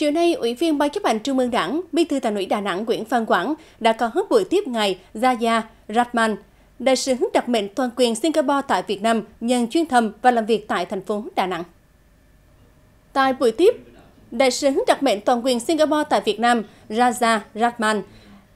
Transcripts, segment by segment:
Chiều nay, Ủy viên Ban chấp hành Trung ương Đảng, Bí thư Thành ủy Đà Nẵng Nguyễn Phan Quảng đã có hớt buổi tiếp ngày Zaya Ratman, đại sứ đặc mệnh toàn quyền Singapore tại Việt Nam nhân chuyến thăm và làm việc tại thành phố Đà Nẵng. Tại buổi tiếp, đại sứ đặc mệnh toàn quyền Singapore tại Việt Nam Raja Ratman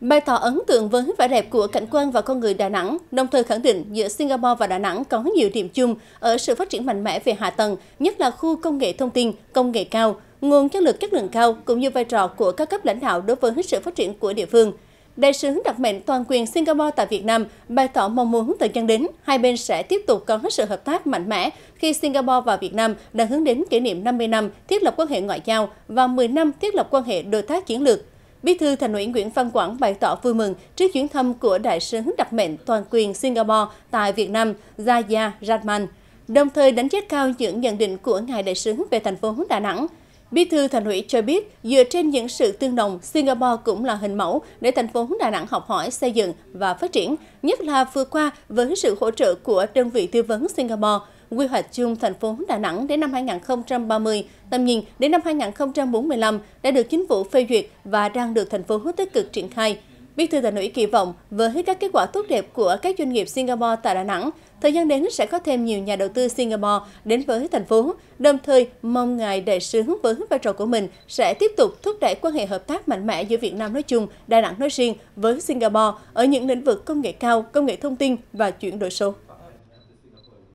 bày tỏ ấn tượng với vẻ đẹp của cảnh quan và con người Đà Nẵng, đồng thời khẳng định giữa Singapore và Đà Nẵng có nhiều điểm chung ở sự phát triển mạnh mẽ về hạ tầng, nhất là khu công nghệ thông tin, công nghệ cao, nguồn chất lượng chất lượng cao cũng như vai trò của các cấp lãnh đạo đối với sự phát triển của địa phương. Đại sứ đặc mệnh toàn quyền Singapore tại Việt Nam bày tỏ mong muốn thời gian đến, hai bên sẽ tiếp tục có sự hợp tác mạnh mẽ khi Singapore và Việt Nam đang hướng đến kỷ niệm 50 năm thiết lập quan hệ ngoại giao và 10 năm thiết lập quan hệ đối tác chiến lược. Bí thư Thành ủy Nguyễn Văn Quảng bày tỏ vui mừng trước chuyến thăm của đại sứ đặc mệnh toàn quyền Singapore tại Việt Nam Zaya Ratman, đồng thời đánh giá cao những nhận định của ngài đại sứ về thành phố Đà Nẵng – Bí thư Thành ủy cho biết, dựa trên những sự tương đồng, Singapore cũng là hình mẫu để thành phố Đà Nẵng học hỏi, xây dựng và phát triển, nhất là vừa qua với sự hỗ trợ của đơn vị tư vấn Singapore, quy hoạch chung thành phố Đà Nẵng đến năm 2030, tầm nhìn đến năm 2045 đã được chính phủ phê duyệt và đang được thành phố tích cực triển khai. Bí thư thành ủy kỳ vọng với các kết quả tốt đẹp của các doanh nghiệp Singapore tại Đà Nẵng, thời gian đến sẽ có thêm nhiều nhà đầu tư Singapore đến với thành phố, đồng thời mong ngài đại sứ với vai trò của mình sẽ tiếp tục thúc đẩy quan hệ hợp tác mạnh mẽ giữa Việt Nam nói chung, Đà Nẵng nói riêng với Singapore ở những lĩnh vực công nghệ cao, công nghệ thông tin và chuyển đổi số.